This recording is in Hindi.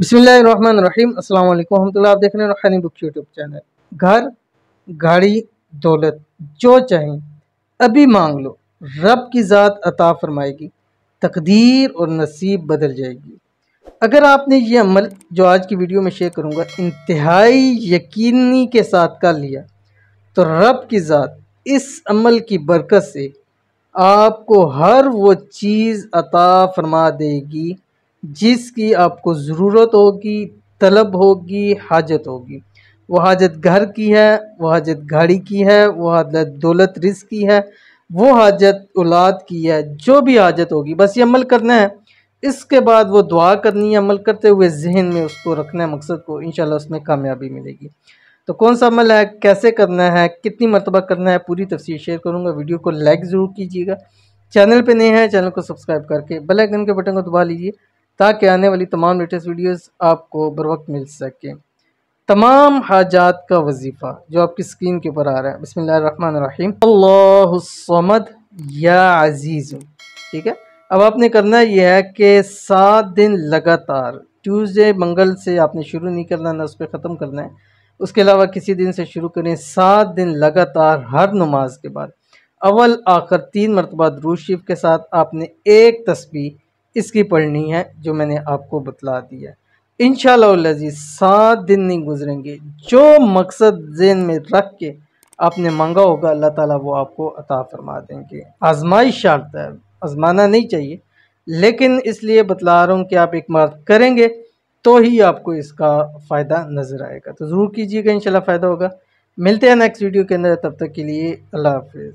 बिसमीम अल्लाम वरहमल आप देख रहे हैं रखानी बुक यूट्यूब चैनल घर गाड़ी दौलत जो चाहें अभी मांग लो रब की ज़ात अता फरमाएगी तकदीर और नसीब बदल जाएगी अगर आपने ये अमल जो आज की वीडियो में शेयर करूँगा इंतहाई यकीनी के साथ कर लिया तो रब की ज़ात इस अमल की बरकत से आपको हर वो चीज़ अता फरमा देगी जिसकी आपको ज़रूरत होगी तलब होगी हाजत होगी वो हाजत घर की है वह हाजत गाड़ी की है वो हाजत दौलत रिस की है वो हाजत औलाद की है जो भी हाजत होगी बस ये अमल करना है इसके बाद वो दुआ करनी है अमल करते हुए जहन में उसको रखना है मकसद को इन उसमें कामयाबी मिलेगी तो कौन सा अमल है कैसे करना है कितनी मरतबा करना है पूरी तफसीर शेयर करूँगा वीडियो को लाइक ज़रूर कीजिएगा चैनल पे नए हैं चैनल को सब्सक्राइब करके बेल आइकन के बटन को दबा लीजिए ताकि आने वाली तमाम लेटेस्ट वीडियोस आपको बर वक्त मिल सकें तमाम हाजात का वजीफ़ा जो आपकी स्क्रीन के ऊपर आ रहा है बसमीम अल्लाहमद या अजीज़ ठीक है अब आपने करना यह है कि सात दिन लगातार ट्यूसडे मंगल से आपने शुरू नहीं करना ना उस पर ख़त्म करना है उसके अलावा किसी दिन से शुरू करें सात दिन लगातार हर नमाज के बाद अवल आखिर तीन मरतबा दरूशरीफ के साथ आपने एक तस्वीर इसकी पढ़नी है जो मैंने आपको बतला दी है इन शजीज सात दिन नहीं गुजरेंगे जो मकसद जेन में रख के आपने मांगा होगा अल्लाह ताला वो आपको अता फरमा देंगे आजमाइश शर्त है आजमाना नहीं चाहिए लेकिन इसलिए बतला रहा हूँ कि आप एक मार्क करेंगे तो ही आपको इसका फ़ायदा नज़र आएगा तो ज़रूर कीजिएगा इन फ़ायदा होगा मिलते हैं नेक्स्ट वीडियो के अंदर तब तक के लिए अल्लाह हाफ